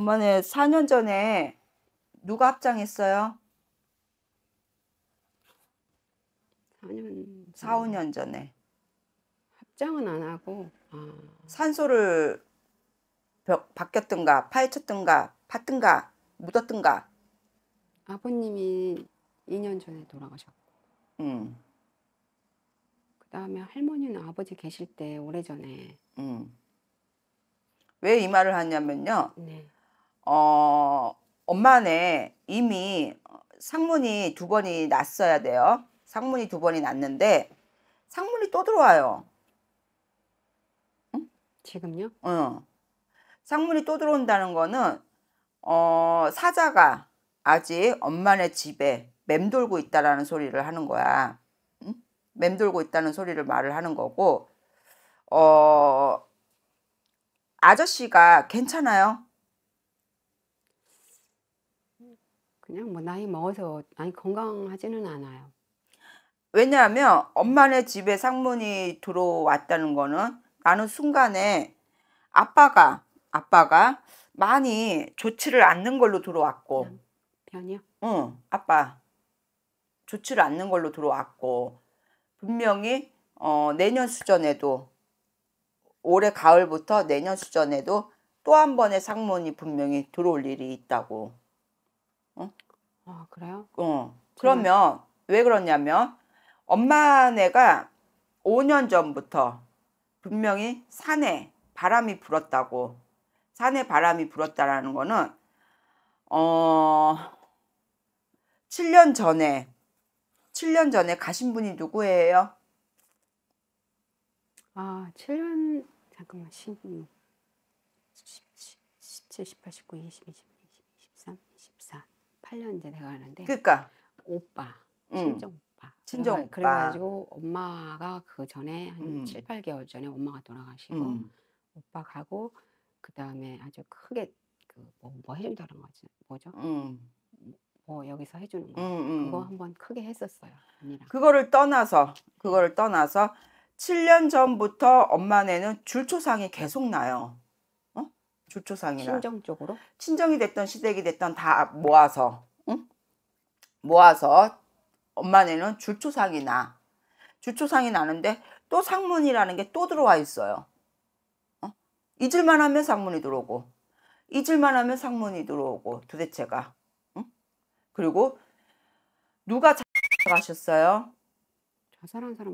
엄마는 4년 전에 누가 합장했어요? 4년 4, 5년 전에 합장은 안 하고 아. 산소를 벽, 바뀌었든가 파헤쳤든가 팠든가 묻었든가 아버님이 2년 전에 돌아가셨고 음. 그 다음에 할머니는 아버지 계실 때 오래전에 음. 왜이 말을 하냐면요 네. 어, 엄마네 이미 상문이 두 번이 났어야 돼요. 상문이 두 번이 났는데 상문이 또 들어와요. 응? 지금요? 응. 어. 상문이 또 들어온다는 거는 어, 사자가 아직 엄마네 집에 맴돌고 있다라는 소리를 하는 거야. 응? 맴돌고 있다는 소리를 말을 하는 거고 어, 아저씨가 괜찮아요. 그냥 뭐 나이 먹어서 아니 건강하지는 않아요. 왜냐하면 엄마네 집에 상문이 들어왔다는 거는 나는 순간에 아빠가 아빠가 많이 좋지를 않는 걸로 들어왔고 변이요? 응 아빠 좋지를 않는 걸로 들어왔고 분명히 어, 내년 수전에도 올해 가을부터 내년 수전에도 또 한 번의 상문이 분명히 들어올 일이 있다고 어? 아 그래요? 어. 그러면 정말... 왜 그러냐면 엄마네가 5년 전부터 분명히 산에 바람이 불었다고 산에 바람이 불었다라는 거는 어 7년 전에 7년 전에 가신 분이 누구예요? 아, 7년 잠깐만 16 17, 18, 19, 20, 21 8년째 돼가는데. 그니까. 오빠, 친정 음. 오빠. 친정 오빠. 그래가지고 엄마가 그 전에 한 음. 7, 8개월 전에 엄마가 돌아가시고 음. 오빠 가고 그 다음에 아주 크게 그뭐 뭐 해준다는 거지 뭐죠? 음. 뭐 여기서 해주는 거 음, 그거 한번 크게 했었어요 언니랑. 그거를 떠나서 그거를 떠나서 7년 전부터 엄마네는 줄초상이 계속 나요. 조초상이나 친정 쪽으로 친정이 됐던 시댁이 됐던 다 모아서 응? 모아서 엄마네는 주초상이 나 주초상이 나는데 또 상문이라는 게 또 들어와 있어요 어? 잊을만 하면 상문이 들어오고 잊을만 하면 상문이 들어오고 도대체가 응? 그리고 누가 가셨어요?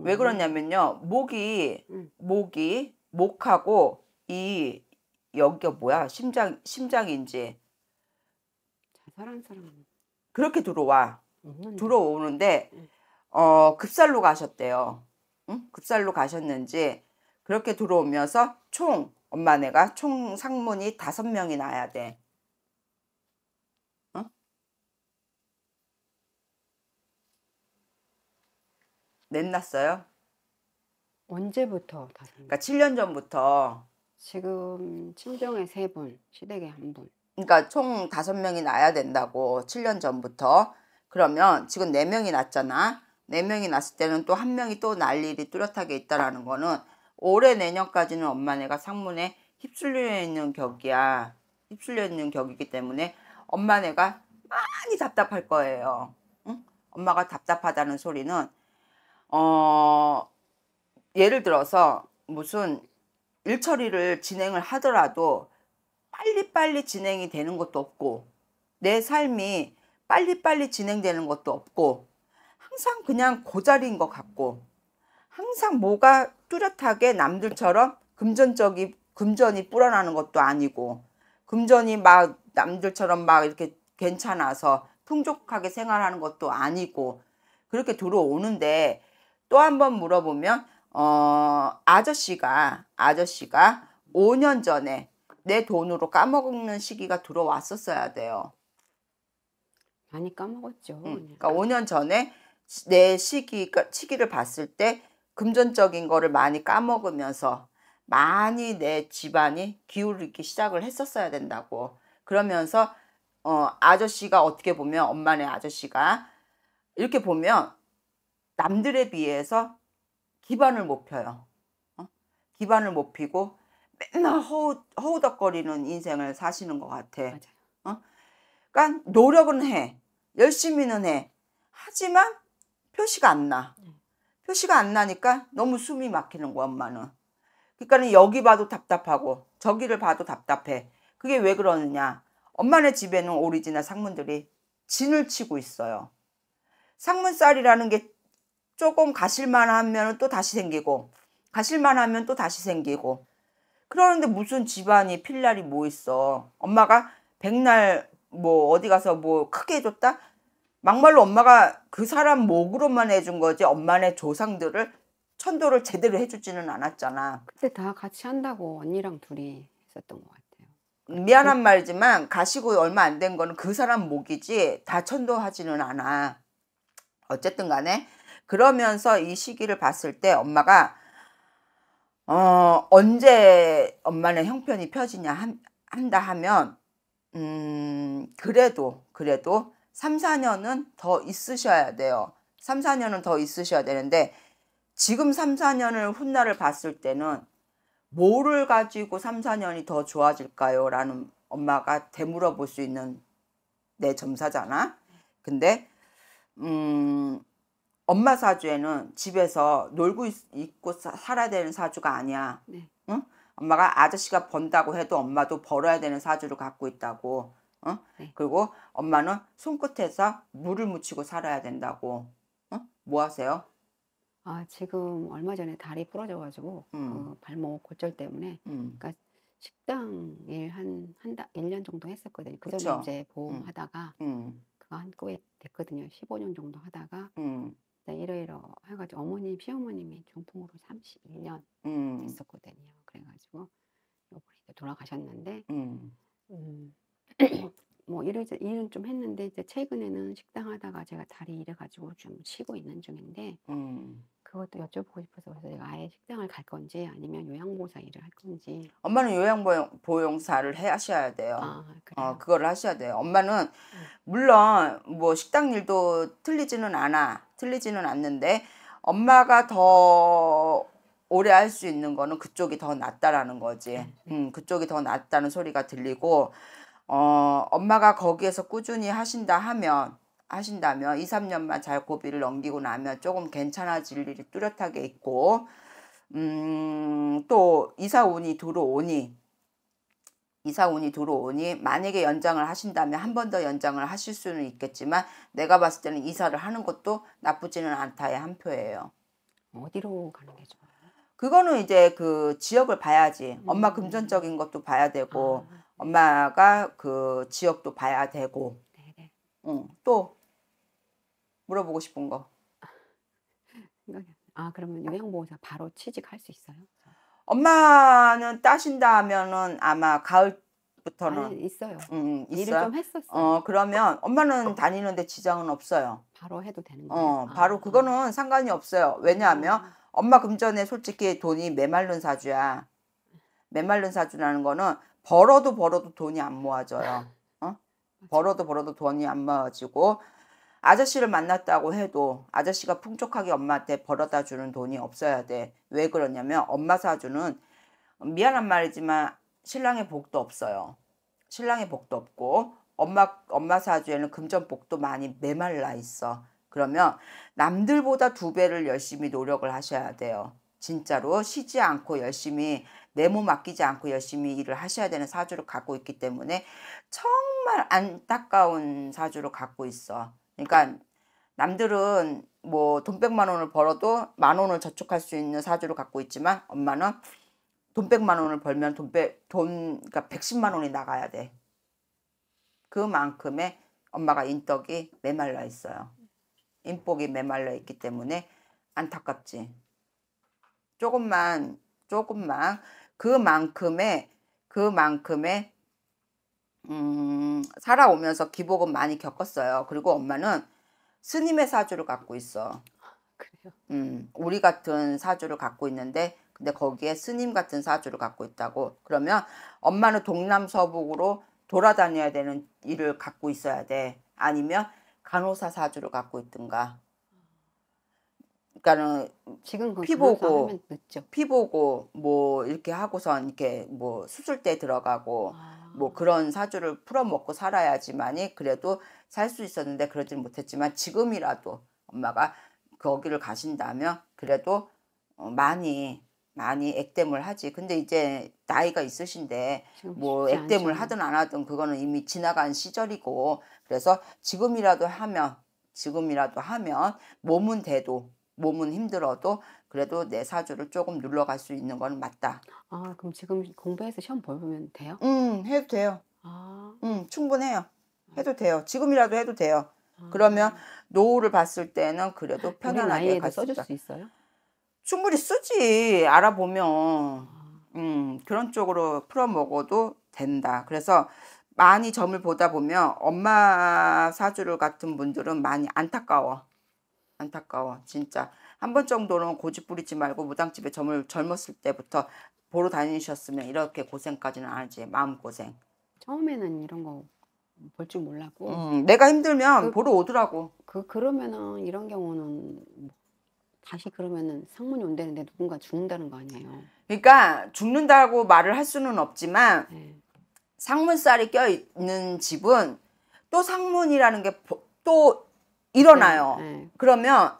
왜 그러냐면요 목이 응. 목이 목하고 이 여기가 뭐야 심장 심장인지 자살한 사람 그렇게 들어와 없는데. 들어오는데 어 급살로 가셨대요. 응? 급살로 가셨는지 그렇게 들어오면서 총 엄마네가 총 상문이 다섯 명이 나야 돼. 어? 냈났어요? 언제부터 다섯 그러니까 7년 전부터 지금 친정에 세 분, 시댁에 한 분. 그러니까 총 다섯 명이 나야 된다고 7년 전부터. 그러면 지금 네 명이 났잖아네 명이 났을 때는 또 한 명이 또 날 일이 뚜렷하게 있다라는 거는 올해 내년까지는 엄마네가 상문에 휩쓸려 있는 격이야. 휩쓸려 있는 격이기 때문에 엄마네가 많이 답답할 거예요. 응? 엄마가 답답하다는 소리는 어 예를 들어서 무슨 일처리를 진행을 하더라도 빨리빨리 진행이 되는 것도 없고 내 삶이 빨리빨리 진행되는 것도 없고 항상 그냥 고자리인 것 같고 항상 뭐가 뚜렷하게 남들처럼 금전적이 금전이 불어나는 것도 아니고 금전이 막 남들처럼 막 이렇게 괜찮아서 풍족하게 생활하는 것도 아니고 그렇게 들어오는데 또 한번 물어보면 어, 아저씨가 아저씨가 5년 전에 내 돈으로 까먹는 시기가 들어왔었어야 돼요. 많이 까먹었죠. 응. 음. 그러니까 5년 전에 내 시기 그 시기를 봤을 때 금전적인 거를 많이 까먹으면서 많이 내 집안이 기울이기 시작을 했었어야 된다고. 그러면서 어, 아저씨가 어떻게 보면 엄마네 아저씨가 이렇게 보면 남들에 비해서 기반을 못 펴요. 어? 기반을 못 피고 맨날 허우, 허우덕거리는 인생을 사시는 것 같아. 어? 그러니까 노력은 해. 열심히는 해. 하지만 표시가 안 나. 네. 표시가 안 나니까 너무 숨이 막히는 거야, 엄마는. 그러니까 여기 봐도 답답하고 저기를 봐도 답답해. 그게 왜 그러느냐. 엄마네 집에는 오리지널 상문들이 진을 치고 있어요. 상문살이라는 게 조금 가실만 하면 또 다시 생기고 가실만 하면 또 다시 생기고 그러는데 무슨 집안이 필날이 뭐 있어 엄마가 백날 뭐 어디 가서 뭐 크게 해줬다 막말로 엄마가 그 사람 목으로만 해준 거지 엄마네 조상들을 천도를 제대로 해주지는 않았잖아 그때 다 같이 한다고 언니랑 둘이 했었던 것 같아요 미안한 말지만 가시고 얼마 안 된 거는 그 사람 목이지 다 천도하지는 않아 어쨌든 간에 그러면서 이 시기를 봤을 때 엄마가 어, 언제 엄마는 형편이 펴지냐 한, 한다 하면 음, 그래도 그래도 3, 4년은 더 있으셔야 돼요. 3, 4년은 더 있으셔야 되는데 지금 3, 4년을 훗날을 봤을 때는 뭐를 가지고 3, 4년이 더 좋아질까요? 라는 엄마가 되물어 볼 수 있는 내 점사잖아. 근데 음 엄마 사주에는 집에서 놀고 있, 고 살아야 되는 사주가 아니야. 네. 응? 엄마가 아저씨가 번다고 해도 엄마도 벌어야 되는 사주를 갖고 있다고. 응? 네. 그리고 엄마는 손끝에서 물을 묻히고 살아야 된다고. 응? 뭐 하세요? 아 지금 얼마 전에 다리 부러져가지고 음. 그 발목 골절 때문에 음. 그러니까 식당 일 한 한 달 일 년 정도 했었거든요. 그전에 이제 보험 음. 하다가 음. 그거 한 꼬에 됐거든요. 15년 정도 하다가 음. 일 네, 이러이러 해가지고 어머니피어머님이 중풍으로 31년 음. 있었거든요. 그래가지고 요번에 이제 돌아가셨는데 음. 음, 뭐 일을 일은 좀 했는데 이제 최근에는 식당 하다가 제가 다리 이래가지고좀 쉬고 있는 중인데 음. 그것도 여쭤보고 싶어서 그래서 내가 아예 식당을 갈 건지 아니면 요양보호사 일을 할 건지. 엄마는 요양보용사를 해 하셔야 돼요. 아, 어, 그거를 하셔야 돼요. 엄마는 네. 물론 뭐 식당 일도 틀리지는 않아. 틀리지는 않는데 엄마가 더 오래 할 수 있는 거는 그쪽이 더 낫다라는 거지. 네, 네. 음, 그쪽이 더 낫다는 소리가 들리고 어, 엄마가 거기에서 꾸준히 하신다 하면 하신다면 2, 3년만 잘 고비를 넘기고 나면 조금 괜찮아질 일이 뚜렷하게 있고 음, 또 이사운이 들어오니 이사운이 들어오니 만약에 연장을 하신다면 한 번 더 연장을 하실 수는 있겠지만 내가 봤을 때는 이사를 하는 것도 나쁘지는 않다의 한 표예요. 어디로 가는 게 좋아요? 그거는 이제 그 지역을 봐야지. 음. 엄마 금전적인 것도 봐야 되고 아, 네. 엄마가 그 지역도 봐야 되고 네, 네. 응, 또 물어보고 싶은 거. 아 그러면 요양보호사 뭐 바로 취직할 수 있어요? 엄마는 따신다 면은 아마 가을부터는 아니, 있어요. 음, 있어요? 좀 했었어요. 어, 그러면 엄마는 어. 다니는데 지장은 없어요. 바로 해도 되는 어, 거예요? 어, 바로 아, 그거는 아. 상관이 없어요. 왜냐하면 아. 엄마 금전에 솔직히 돈이 메말른 사주야. 메말른 사주라는 거는 벌어도 벌어도 돈이 안 모아져요. 어? 벌어도 벌어도 돈이 안 모아지고 아저씨를 만났다고 해도 아저씨가 풍족하게 엄마한테 벌어다 주는 돈이 없어야 돼. 왜 그러냐면 엄마 사주는 미안한 말이지만 신랑의 복도 없어요. 신랑의 복도 없고 엄마 엄마 사주에는 금전복도 많이 메말라 있어. 그러면 남들보다 두 배를 열심히 노력을 하셔야 돼요. 진짜로 쉬지 않고 열심히 내모맡기지 않고 열심히 일을 하셔야 되는 사주를 갖고 있기 때문에 정말 안타까운 사주를 갖고 있어. 그러니까 남들은 뭐돈 백만 원을 벌어도 만 원을 저축할 수 있는 사주를 갖고 있지만 엄마는 돈 백만 원을 벌면 돈, 백돈 그러니까 백십만 원이 나가야 돼. 그만큼의 엄마가 인덕이 메말라 있어요. 인복이 메말라 있기 때문에 안타깝지. 조금만 조금만 그만큼의 그만큼의 음, 살아오면서 기복은 많이 겪었어요. 그리고 엄마는 스님의 사주를 갖고 있어. 그래요? 음, 우리 같은 사주를 갖고 있는데 근데 거기에 스님 같은 사주를 갖고 있다고 그러면 엄마는 동남서북으로 돌아다녀야 되는 일을 갖고 있어야 돼. 아니면 간호사 사주를 갖고 있든가. 그러니까는 지금 그 피 보고 피 보고 뭐 이렇게 하고선 이렇게 뭐 수술대 들어가고 아. 뭐 그런 사주를 풀어먹고 살아야지만이 그래도 살 수 있었는데 그러진 못했지만 지금이라도 엄마가 거기를 가신다면 그래도 어, 많이 많이 액땜을 하지. 근데 이제 나이가 있으신데 뭐 액땜을 하든 안 하든 그거는 이미 지나간 시절이고 그래서 지금이라도 하면 지금이라도 하면 몸은 돼도 몸은 힘들어도 그래도 내 사주를 조금 눌러갈 수 있는 건 맞다. 아 그럼 지금 공부해서 시험 보면 돼요? 음 해도 돼요. 아. 음 충분해요. 해도 돼요. 지금이라도 해도 돼요. 아. 그러면 노후를 봤을 때는 그래도 아, 편안하게 갈 써줄 수 있어요? 충분히 쓰지 알아보면 아. 음 그런 쪽으로 풀어 먹어도 된다. 그래서 많이 점을 보다 보면 엄마 사주를 같은 분들은 많이 안타까워. 안타까워 진짜 한번 정도는 고집 부리지 말고 무당집에 점을 젊었을 때부터 보러 다니셨으면 이렇게 고생까지는 안 하지 마음고생 처음에는 이런 거 볼 줄 몰랐고 음, 내가 힘들면 그, 보러 오더라고 그 그러면은 이런 경우는 뭐 다시 그러면은 상문이 온다는데 누군가 죽는다는 거 아니에요 그러니까 죽는다고 말을 할 수는 없지만 네. 상문살이 껴있는 집은 또 상문이라는 게 또 일어나요 네, 네. 그러면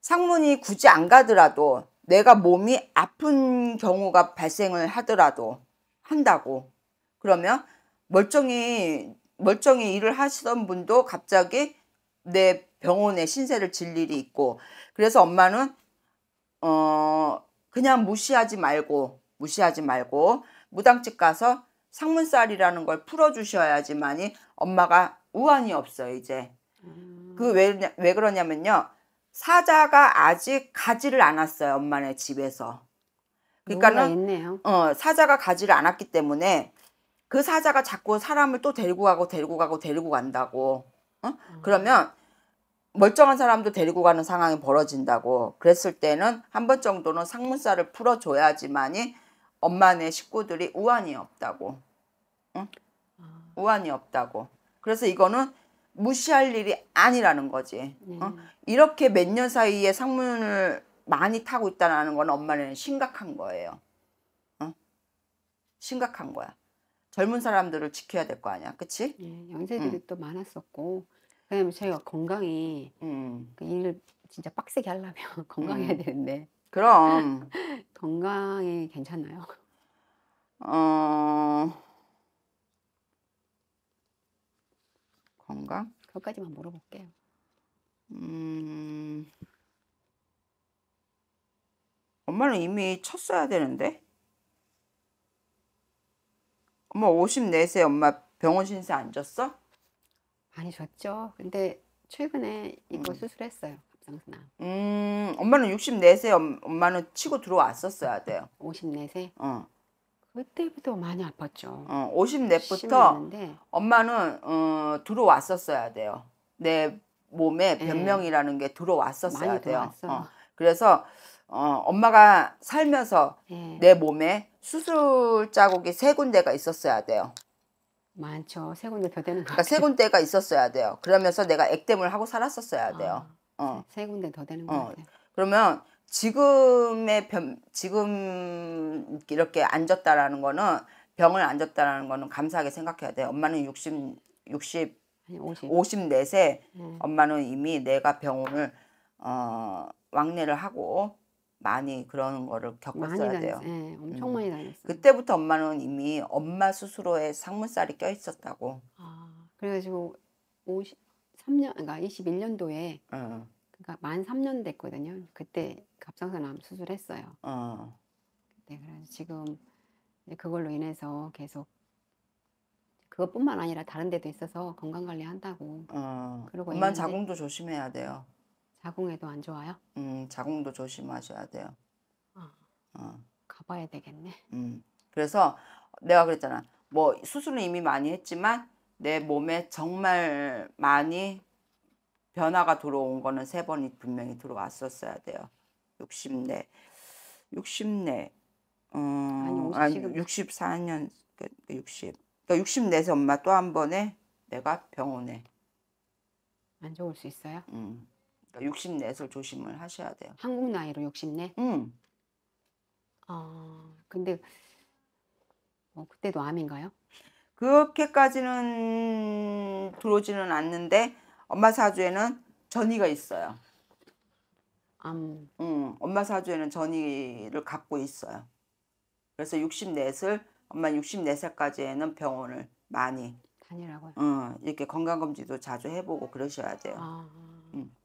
상문이 굳이 안 가더라도 내가 몸이 아픈 경우가 발생을 하더라도 한다고 그러면 멀쩡히 멀쩡히 일을 하시던 분도 갑자기 내 병원에 신세를 질 일이 있고 그래서 엄마는 어 그냥 무시하지 말고 무시하지 말고 무당집 가서 상문살이라는 걸 풀어주셔야지만이 엄마가 우환이 없어 이제 그 음. 그왜 왜 그러냐면요 사자가 아직 가지를 않았어요. 엄마네 집에서. 그러니까는 어, 사자가 가지를 않았기 때문에 그 사자가 자꾸 사람을 또 데리고 가고 데리고 가고 데리고 간다고. 어? 음. 그러면 멀쩡한 사람도 데리고 가는 상황이 벌어진다고. 그랬을 때는 한 번 정도는 상문사를 풀어줘야지만이 엄마네 식구들이 우환이 없다고. 응? 아. 우환이 없다고. 그래서 이거는 무시할 일이 아니라는 거지. 네. 어? 이렇게 몇 년 사이에 상문을 많이 타고 있다는 건 엄마는 심각한 거예요. 어? 심각한 거야. 젊은 사람들을 지켜야 될 거 아니야, 그치? 예, 연세들이 응. 또 많았었고, 왜냐면 저희가 건강이 음. 그 일을 진짜 빡세게 하려면 건강해야 음. 되는데. 그럼. 건강이 괜찮나요? 어. 건가? 그것까지만 물어볼게요. 음... 엄마는 이미 쳤어야 되는데? 엄마 54세 엄마 병원 신세 안 졌어? 많이 졌죠. 근데 최근에 이거 음. 수술했어요. 갑상선. 음, 엄마는 64세 엄, 마는 치고 들어왔었어야 돼요. 54세? 어. 그때부터 많이 아팠죠. 어, 50넷부터 엄마는 어, 들어왔었어야 돼요. 내 몸에 예. 변명이라는 게 들어왔었어야 많이 돼요. 어 그래서 어, 엄마가 살면서 예. 내 몸에 수술 자국이 세 군데가 있었어야 돼요. 많죠. 세 군데 더 되는 것 그러니까 세 군데가 있었어야 돼요. 그러면서 내가 액땜을 하고 살았었어야 아, 돼요. 아, 어, 세 군데 더 되는 것 어. 같아요. 그러면 지금의 병, 지금 이렇게 앉았다라는 거는 병을 앉았다라는 거는 감사하게 생각해야 돼. 엄마는 60, 60, 50. 54세 음. 엄마는 이미 내가 병원을 어, 왕래를 하고 많이 그러는 거를 겪었어야 돼요. 네, 엄청 음. 많이 다녔어요. 그때부터 엄마는 이미 엄마 스스로의 상물살이 껴 있었다고. 아, 그래가지고 53년, 그러니까 21년도에 음. 제가 아, 만 3년 됐거든요. 그때 갑상선암 수술했어요. 어. 그 그래서 지금 그걸로 인해서 계속 그것뿐만 아니라 다른 데도 있어서 건강 관리 한다고. 어. 그리고 엄 자궁도 조심해야 돼요. 자궁에도 안 좋아요? 음, 자궁도 조심하셔야 돼요. 아. 어. 가봐야 되겠네. 음. 그래서 내가 그랬잖아. 뭐 수술은 이미 많이 했지만 내 몸에 정말 많이 변화가 들어온 거는 세 번이 분명히 들어왔었어야 돼요. 60내. 60내. 음, 아니, 50, 아니 64년, 60. 그, 그 그러니까 6 0내 엄마 또 한 번에 내가 병원에. 안 좋을 수 있어요? 음. 그러니까 60내서 조심을 하셔야 돼요. 한국 나이로 60내? 음. 아, 근데 뭐 그때도 암인가요? 그렇게까지는 들어오지는 않는데 엄마 사주에는 전이가 있어요. 암. 응, 엄마 사주에는 전이를 갖고 있어요. 그래서 64을 엄마 64살까지에는 병원을 많이 다니라고요. 응, 이렇게 건강검진도 자주 해보고 그러셔야 돼요. 아... 응.